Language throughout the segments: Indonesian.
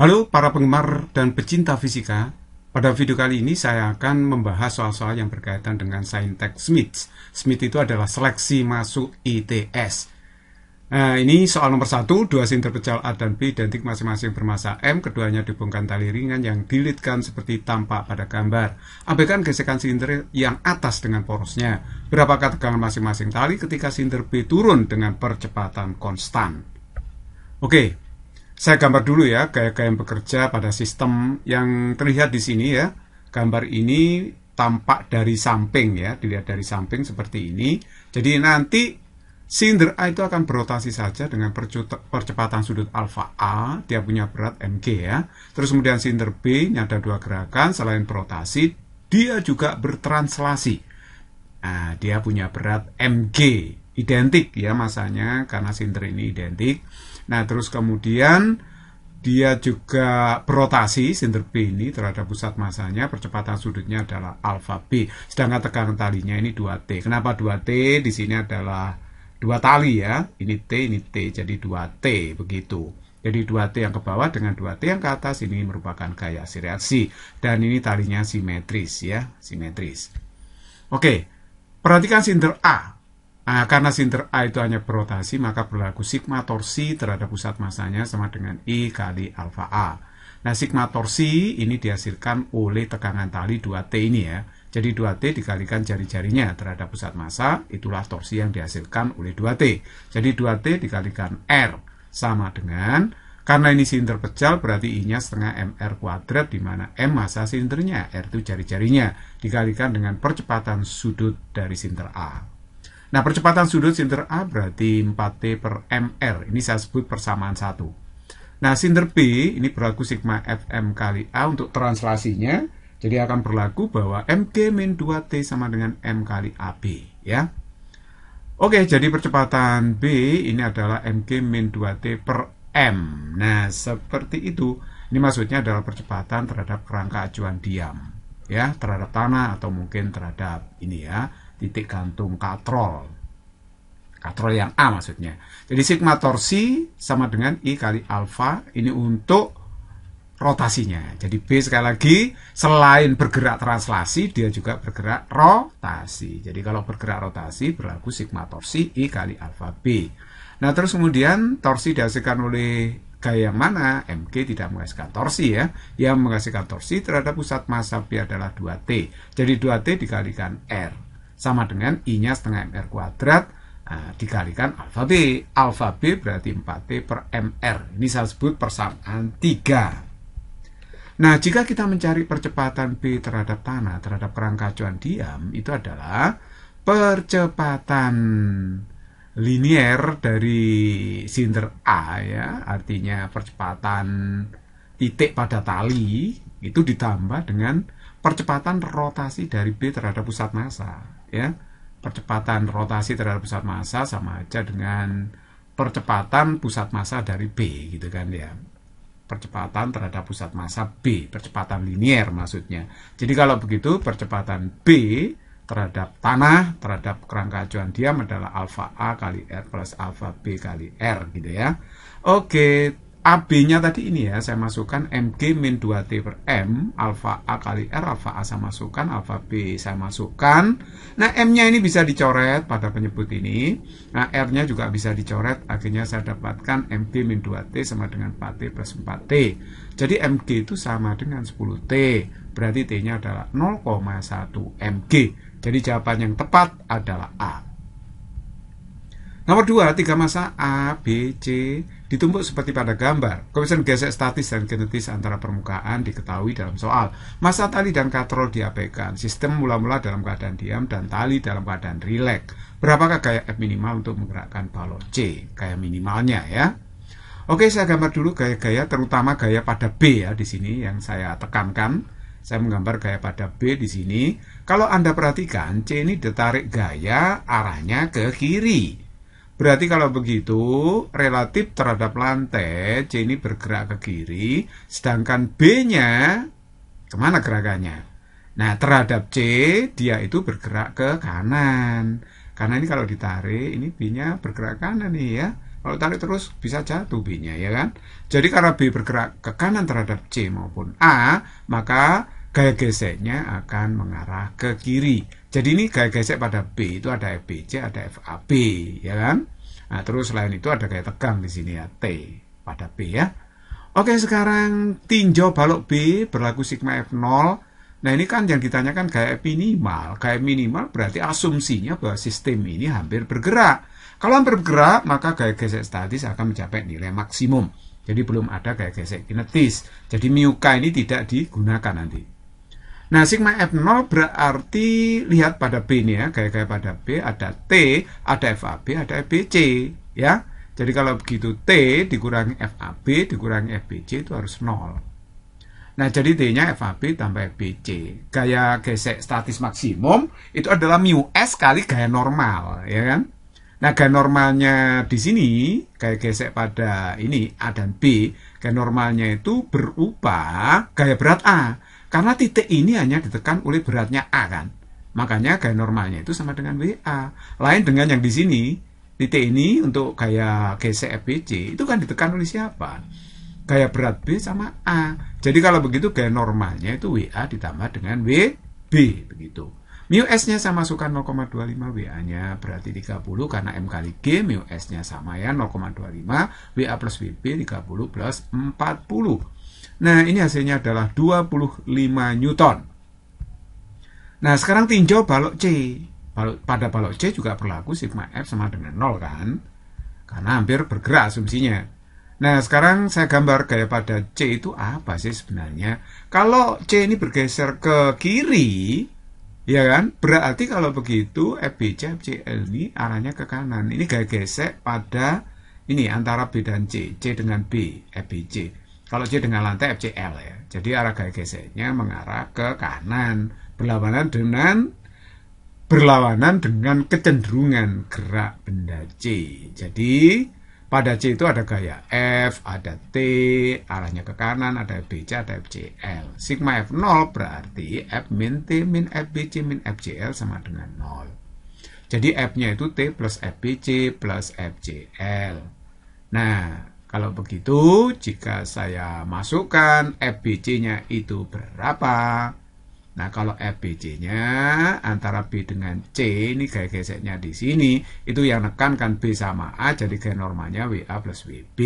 Halo para penggemar dan pecinta fisika, pada video kali ini saya akan membahas soal-soal yang berkaitan dengan saintek Smith. Smith itu adalah seleksi masuk ITS. Nah, ini soal nomor satu, dua sin pecel A dan B identik masing-masing bermassa M, keduanya dihubungkan tali ringan yang dilitkan seperti tampak pada gambar. Abaikan gesekan silinder yang atas dengan porosnya. Berapakah tegangan masing-masing tali ketika silinder B turun dengan percepatan konstan? Oke, saya gambar dulu ya gaya-gaya bekerja pada sistem yang terlihat di sini ya. Gambar ini tampak dari samping ya, dilihat dari samping seperti ini. Jadi nanti silinder A itu akan berotasi saja dengan percepatan sudut alfa A, dia punya berat mg ya. Terus kemudian silinder B ada dua gerakan selain berotasi, dia juga bertranslasi. Nah, dia punya berat mg, identik ya masanya karena silinder ini identik. Nah, terus kemudian dia juga berotasi senter B ini terhadap pusat masanya percepatan sudutnya adalah alfa B sedangkan tegangan talinya ini 2T kenapa 2T di sini adalah dua tali ya ini T ini T jadi 2T begitu jadi 2T yang ke bawah dengan 2T yang ke atas ini merupakan gaya reaksi dan ini talinya simetris ya simetris oke perhatikan sinter A Nah, karena sinter A itu hanya berotasi, maka berlaku sigma torsi terhadap pusat masanya sama dengan I kali alfa A. Nah, sigma torsi ini dihasilkan oleh tegangan tali 2T ini ya. Jadi 2T dikalikan jari-jarinya terhadap pusat massa, itulah torsi yang dihasilkan oleh 2T. Jadi 2T dikalikan R sama dengan, karena ini silinder pecah, berarti I-nya setengah MR kuadrat, di mana M massa silindernya, R itu jari-jarinya, dikalikan dengan percepatan sudut dari silinder A. Nah, percepatan sudut sinder A berarti 4T per MR. Ini saya sebut persamaan satu. Nah, sinder B ini berlaku sigma FM kali A untuk translasinya. Jadi akan berlaku bahwa MG min 2T sama dengan M kali AB. Ya. Oke, jadi percepatan B ini adalah MG min 2T per M. Nah, seperti itu. Ini maksudnya adalah percepatan terhadap kerangka acuan diam. Ya, terhadap tanah atau mungkin terhadap ini ya titik gantung katrol. Katrol yang A maksudnya. Jadi sigma torsi sama dengan I kali alfa ini untuk rotasinya. Jadi B sekali lagi selain bergerak translasi dia juga bergerak rotasi. Jadi kalau bergerak rotasi berlaku sigma torsi I kali alfa B. Nah terus kemudian torsi dihasilkan oleh gaya mana? MG tidak menghasilkan torsi ya. Yang menghasilkan torsi terhadap pusat massa B adalah 2T. Jadi 2T dikalikan R sama dengan I-nya setengah MR kuadrat nah, dikalikan alfa B. Alfa B berarti 4T per MR. Ini saya sebut persamaan 3. Nah, jika kita mencari percepatan B terhadap tanah, terhadap kerangka acuan diam, itu adalah percepatan linier dari silinder A ya, artinya percepatan titik pada tali itu ditambah dengan percepatan rotasi dari B terhadap pusat massa ya percepatan rotasi terhadap pusat massa sama aja dengan percepatan pusat massa dari B gitu kan ya percepatan terhadap pusat massa B, percepatan linier maksudnya. Jadi kalau begitu percepatan B terhadap tanah, terhadap kerangka acuan diam adalah alfa A kali R plus alfa B kali R gitu ya. Oke, AB-nya tadi ini ya, saya masukkan MG min 2T per M, alfa A kali R, alfa A saya masukkan, alfa B saya masukkan. Nah, M-nya ini bisa dicoret pada penyebut ini. Nah, R-nya juga bisa dicoret, akhirnya saya dapatkan MG min 2T sama dengan 4T plus 4T. Jadi MG itu sama dengan 10T, berarti T-nya adalah 0,1 MG. Jadi jawaban yang tepat adalah A. Nomor 2, 3 masa A, B, C, ditumpuk seperti pada gambar. Koefisien gesek statis dan kinetis antara permukaan diketahui dalam soal. Masa tali dan katrol diabaikan. Sistem mula-mula dalam keadaan diam dan tali dalam keadaan rileks. Berapakah gaya F minimal untuk menggerakkan balon C? Gaya minimalnya ya. Oke, saya gambar dulu gaya-gaya terutama gaya pada B ya di sini yang saya tekankan. Saya menggambar gaya pada B di sini. Kalau Anda perhatikan, C ini ditarik gaya arahnya ke kiri. Berarti kalau begitu, relatif terhadap lantai, C ini bergerak ke kiri, sedangkan B-nya, kemana gerakannya? Nah, terhadap C, dia itu bergerak ke kanan. Karena ini kalau ditarik, ini B-nya bergerak kanan nih ya. Kalau tarik terus bisa jatuh B-nya ya kan. Jadi karena B bergerak ke kanan terhadap C maupun A, maka gaya geseknya akan mengarah ke kiri. Jadi ini gaya gesek pada B itu ada FBC, ada FAB, ya kan? Nah, terus selain itu ada gaya tegang di sini ya, T pada B ya. Oke, sekarang tinjau balok B berlaku sigma F0. Nah, ini kan yang ditanyakan gaya minimal. Gaya minimal berarti asumsinya bahwa sistem ini hampir bergerak. Kalau hampir bergerak, maka gaya gesek statis akan mencapai nilai maksimum. Jadi belum ada gaya gesek kinetis. Jadi miuka ini tidak digunakan nanti. Nah, sigma F0 berarti lihat pada B nih ya, gaya-gaya pada B ada T, ada FAB, ada FBC ya. Jadi kalau begitu T dikurangi FAB dikurangi FBC itu harus 0. Nah, jadi T-nya FAB tambah FBC. Gaya gesek statis maksimum itu adalah mu S kali gaya normal, ya kan? Nah, gaya normalnya di sini, gaya gesek pada ini A dan B, gaya normalnya itu berupa gaya berat A. Karena titik ini hanya ditekan oleh beratnya A kan. Makanya gaya normalnya itu sama dengan WA. Lain dengan yang di sini, titik ini untuk gaya GCFBC itu kan ditekan oleh siapa? Gaya berat B sama A. Jadi kalau begitu gaya normalnya itu WA ditambah dengan WB begitu. Mu S-nya sama suka 0,25 WA-nya berarti 30 karena M kali G mu S-nya sama ya 0,25 WA plus WB 30 plus 40. Nah, ini hasilnya adalah 25 Newton. Nah, sekarang tinjau balok C. Balok, pada balok C juga berlaku sigma F sama dengan 0 kan? Karena hampir bergerak asumsinya. Nah, sekarang saya gambar gaya pada C itu apa sih sebenarnya? Kalau C ini bergeser ke kiri, ya kan? Berarti kalau begitu FBC, FCL ini arahnya ke kanan. Ini gaya gesek pada ini antara B dan C, C dengan B, FBC. Kalau C dengan lantai FCL ya. Jadi arah gaya geseknya mengarah ke kanan, berlawanan dengan berlawanan dengan kecenderungan gerak benda C. Jadi pada C itu ada gaya F, ada T, arahnya ke kanan, ada FBC, ada FCL. Sigma F0 berarti F min T min FBC min FCL sama dengan 0. Jadi F-nya itu T plus FBC plus FCL. Nah, kalau begitu, jika saya masukkan FBC-nya itu berapa? Nah, kalau FBC-nya antara B dengan C, ini gaya geseknya di sini, itu yang nekankan B sama A, jadi gaya normalnya WA plus WB.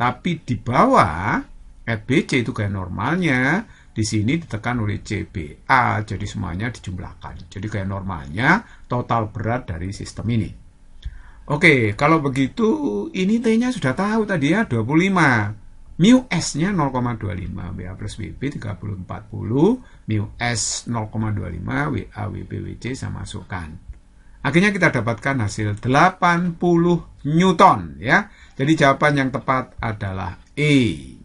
Tapi di bawah, FBC itu gaya normalnya, di sini ditekan oleh CBA, jadi semuanya dijumlahkan. Jadi gaya normalnya total berat dari sistem ini. Oke, kalau begitu ini T-nya sudah tahu tadi ya 25. Mu S-nya 0,25, WA plus WP 3040, mu S 0,25, WA, WP, WC saya masukkan. Akhirnya kita dapatkan hasil 80 Newton ya. Jadi jawaban yang tepat adalah E.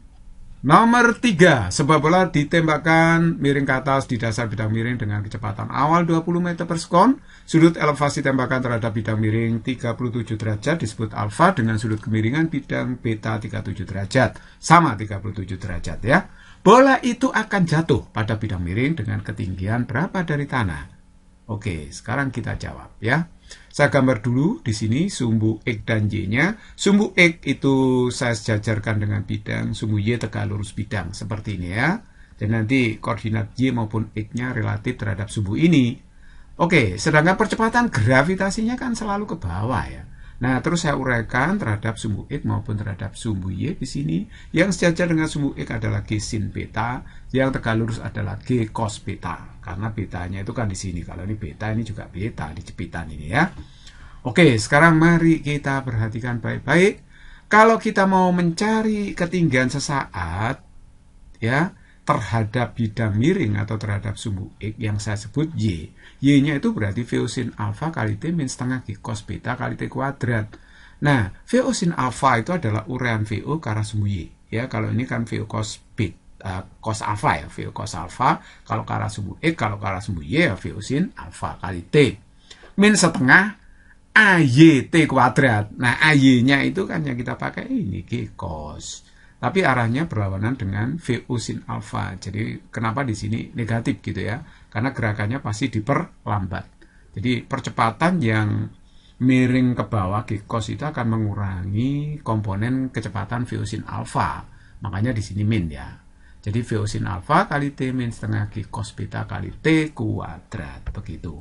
Nomor 3, sebuah bola ditembakkan miring ke atas di dasar bidang miring dengan kecepatan awal 20 meter per sekon. Sudut elevasi tembakan terhadap bidang miring 37 derajat disebut alfa dengan sudut kemiringan bidang beta 37 derajat. Sama 37 derajat ya. Bola itu akan jatuh pada bidang miring dengan ketinggian berapa dari tanah? Oke, sekarang kita jawab ya. Saya gambar dulu di sini sumbu X dan Y-nya. Sumbu X itu saya sejajarkan dengan bidang, sumbu Y tegak lurus bidang, seperti ini ya. Dan nanti koordinat Y maupun X-nya relatif terhadap sumbu ini. Oke, sedangkan percepatan gravitasinya kan selalu ke bawah ya. Nah, terus saya uraikan terhadap sumbu X maupun terhadap sumbu Y di sini. Yang sejajar dengan sumbu X adalah G sin beta, yang tegak lurus adalah G cos beta. Karena betanya itu kan di sini. Kalau ini beta, ini juga beta di jepitan ini ya. Oke, sekarang mari kita perhatikan baik-baik. Kalau kita mau mencari ketinggian sesaat, ya, terhadap bidang miring atau terhadap sumbu X yang saya sebut Y. Y-nya itu berarti v sin alfa kali T min setengah G cos beta kali T kuadrat. Nah, v sin alfa itu adalah urean VO O sumbu Y. Ya, kalau ini kan VO cos beta, uh, cos alfa ya, VO cos alpha. Kalau ke arah sumbu X, kalau ke arah sumbu Y ya VO sin alfa kali T. Min setengah T kuadrat. Nah, AY-nya itu kan yang kita pakai ini G cos tapi arahnya berlawanan dengan VO sin alfa. Jadi kenapa di sini negatif gitu ya? Karena gerakannya pasti diperlambat. Jadi percepatan yang miring ke bawah gikos itu akan mengurangi komponen kecepatan VO sin alfa. Makanya di sini min ya. Jadi VO sin alfa kali T min setengah gikos beta kali T kuadrat. Begitu.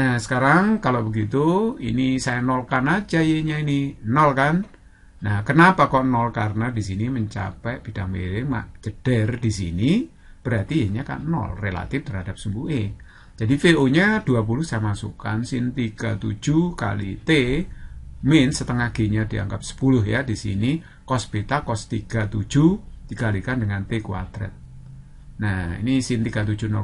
Nah sekarang kalau begitu ini saya nolkan aja Y-nya ini. Nol kan? Nah, kenapa kok nol? Karena di sini mencapai bidang miring, mak jeder di sini, berarti Y-nya kan nol relatif terhadap sumbu E. Jadi VO-nya 20 saya masukkan, sin 37 kali T, min setengah G-nya dianggap 10 ya di sini, cos beta cos 37 dikalikan dengan T kuadrat. Nah, ini sin 37 0,6,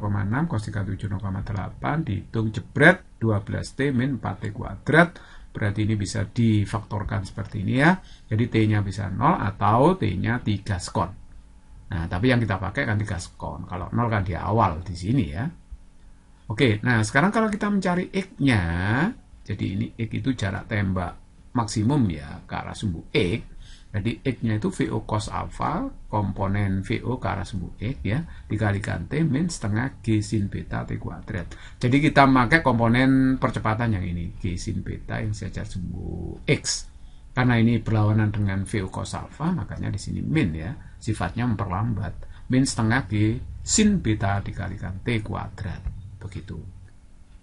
cos 37 0,8, dihitung jebret 12T min 4T kuadrat, berarti ini bisa difaktorkan seperti ini ya. Jadi T-nya bisa 0 atau T-nya 3 skon. Nah, tapi yang kita pakai kan 3 skon. Kalau 0 kan di awal di sini ya. Oke, nah sekarang kalau kita mencari X-nya, jadi ini X itu jarak tembak maksimum ya ke arah sumbu X. Jadi X-nya itu VO cos alpha, komponen VO ke arah sumbu X ya, dikalikan T min setengah G sin beta T kuadrat. Jadi kita pakai komponen percepatan yang ini, G sin beta yang sejajar sumbu X. Karena ini berlawanan dengan VO cos alpha, makanya di sini min ya, sifatnya memperlambat. Min setengah G sin beta dikalikan T kuadrat. Begitu.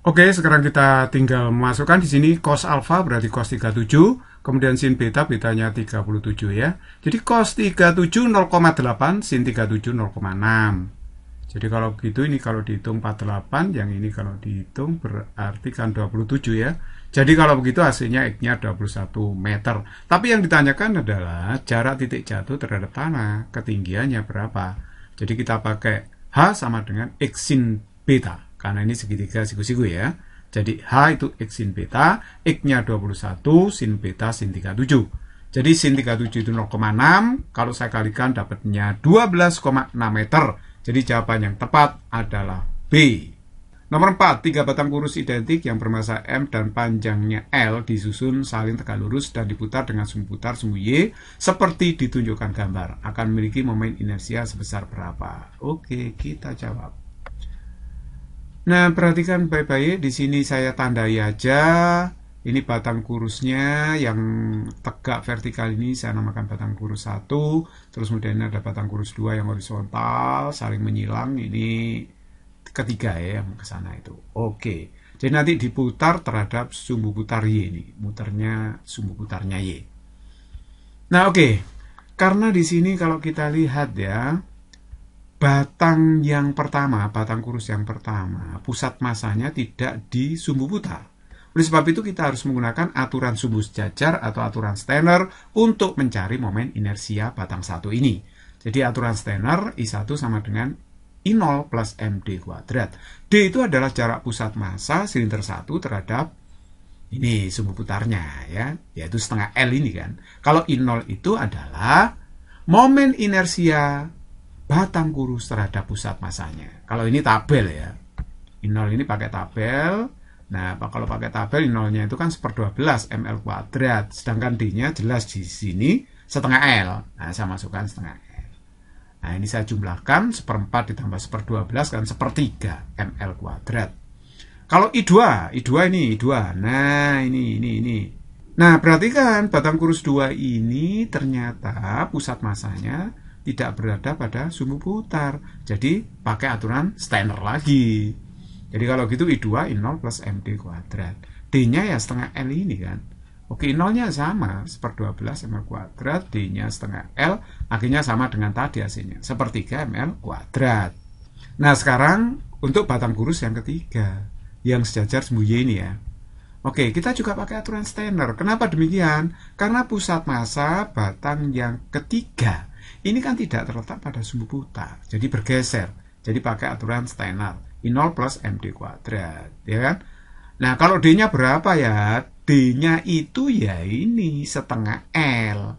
Oke, sekarang kita tinggal memasukkan di sini cos alpha berarti cos 37, kemudian sin beta betanya 37 ya. Jadi cos 37 0,8, sin 37 0,6. Jadi kalau begitu ini kalau dihitung 48, yang ini kalau dihitung berarti kan 27 ya. Jadi kalau begitu hasilnya X-nya 21 meter. Tapi yang ditanyakan adalah jarak titik jatuh terhadap tanah, ketinggiannya berapa. Jadi kita pakai H sama dengan X sin beta. Karena ini segitiga siku-siku ya. Jadi H itu X sin beta, X-nya 21, sin beta sin 37. Jadi sin 37 itu 0,6, kalau saya kalikan dapatnya 12,6 meter. Jadi jawaban yang tepat adalah B. Nomor 4, tiga batang kurus identik yang bermasa M dan panjangnya L disusun saling tegak lurus dan diputar dengan sumbu putar sumbu Y seperti ditunjukkan gambar. Akan memiliki momen inersia sebesar berapa? Oke, kita jawab. Nah, perhatikan baik-baik. Di sini saya tandai aja. Ini batang kurusnya yang tegak vertikal ini saya namakan batang kurus 1. Terus kemudian ada batang kurus 2 yang horizontal, saling menyilang. Ini ketiga ya yang ke sana itu. Oke. Jadi nanti diputar terhadap sumbu putar Y ini. Muternya sumbu putarnya Y. Nah, oke. Karena di sini kalau kita lihat ya, batang yang pertama, batang kurus yang pertama, pusat masanya tidak di sumbu putar. Oleh sebab itu kita harus menggunakan aturan sumbu sejajar atau aturan Steiner untuk mencari momen inersia batang satu ini. Jadi aturan Steiner I1 sama dengan I0 plus MD kuadrat. D itu adalah jarak pusat massa silinder satu terhadap ini sumbu putarnya ya, yaitu setengah L ini kan. Kalau I0 itu adalah momen inersia batang kurus terhadap pusat masanya. Kalau ini tabel ya. I0 ini pakai tabel. Nah, kalau pakai tabel I0-nya itu kan seperdua belas ml kuadrat. Sedangkan D-nya jelas di sini setengah L. Nah, saya masukkan setengah L. Nah, ini saya jumlahkan seperempat ditambah seperdua belas kan sepertiga ml kuadrat. Kalau I2, I2 ini, I2. Nah, ini, ini, ini. Nah, perhatikan batang kurus 2 ini ternyata pusat masanya tidak berada pada sumbu putar. Jadi pakai aturan Steiner lagi. Jadi kalau gitu I2 I0 plus MD kuadrat. D-nya ya setengah L ini kan. Oke, I0-nya sama, seper 12 ml kuadrat, D-nya setengah L, akhirnya sama dengan tadi hasilnya, seperti ml kuadrat. Nah, sekarang untuk batang kurus yang ketiga, yang sejajar sumbu ini ya. Oke, kita juga pakai aturan Steiner. Kenapa demikian? Karena pusat massa batang yang ketiga ini kan tidak terletak pada sumbu putar, jadi bergeser. Jadi pakai aturan Steiner, I0 plus MD kuadrat, ya kan? Nah, kalau D-nya berapa ya? D-nya itu ya ini, setengah L.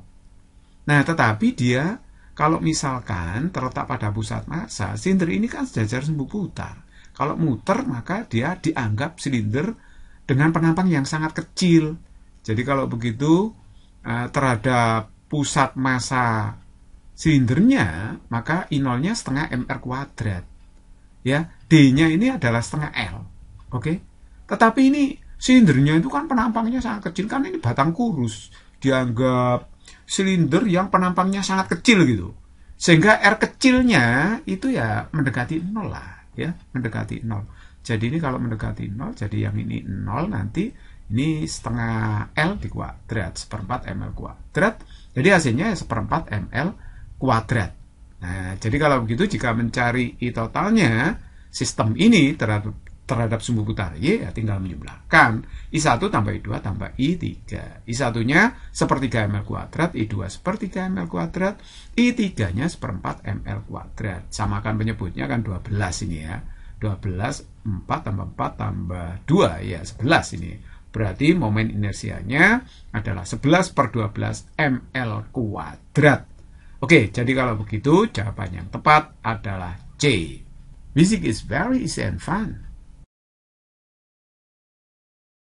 Nah, tetapi dia kalau misalkan terletak pada pusat massa, silinder ini kan sejajar sumbu putar. Kalau muter, maka dia dianggap silinder dengan penampang yang sangat kecil. Jadi kalau begitu, eh, terhadap pusat massa silindernya, maka inolnya setengah mr kuadrat. Ya, d-nya ini adalah setengah l. Oke. Tetapi ini silindernya itu kan penampangnya sangat kecil kan ini batang kurus dianggap silinder yang penampangnya sangat kecil gitu. Sehingga R kecilnya itu ya mendekati nol lah ya, mendekati nol. Jadi ini kalau mendekati nol, jadi yang ini nol nanti ini setengah L di kuadrat, seperempat ML kuadrat. Jadi hasilnya ya seperempat ML kuadrat. Nah, jadi kalau begitu jika mencari i totalnya sistem ini terhadap terhadap sumbu putar Y ya tinggal menjumlahkan I1 tambah I2 tambah I3 I1 nya sepertiga ml kuadrat I2 sepertiga ml kuadrat I3 nya seperempat ml kuadrat samakan penyebutnya kan 12 ini ya 12 4 tambah 4 tambah 2 ya 11 ini berarti momen inersianya adalah 11 per 12 ml kuadrat Oke, jadi kalau begitu jawaban yang tepat adalah C. Music is very easy and fun.